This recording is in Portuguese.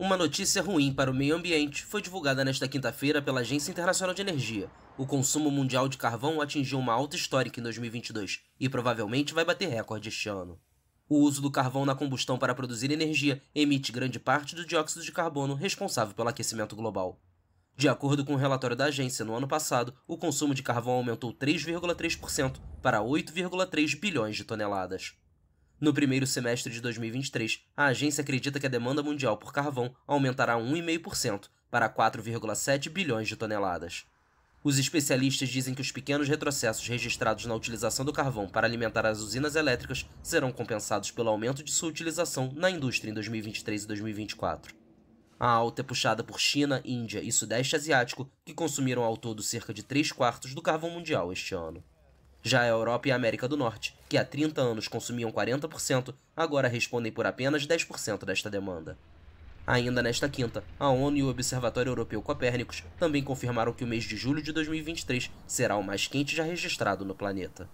Uma notícia ruim para o meio ambiente foi divulgada nesta quinta-feira pela Agência Internacional de Energia. O consumo mundial de carvão atingiu uma alta histórica em 2022 e provavelmente vai bater recorde este ano. O uso do carvão na combustão para produzir energia emite grande parte do dióxido de carbono responsável pelo aquecimento global. De acordo com o um relatório da agência, no ano passado, o consumo de carvão aumentou 3,3% para 8,3 bilhões de toneladas. No primeiro semestre de 2023, a agência acredita que a demanda mundial por carvão aumentará 1,5% para 4,7 bilhões de toneladas. Os especialistas dizem que os pequenos retrocessos registrados na utilização do carvão para alimentar as usinas elétricas serão compensados pelo aumento de sua utilização na indústria em 2023 e 2024. A alta é puxada por China, Índia e Sudeste Asiático, que consumiram ao todo cerca de 3 quartos do carvão mundial este ano. Já a Europa e a América do Norte, que há 30 anos consumiam 40%, agora respondem por apenas 10% desta demanda. Ainda nesta quinta, a ONU e o Observatório Europeu Copérnicos também confirmaram que o mês de julho de 2023 será o mais quente já registrado no planeta.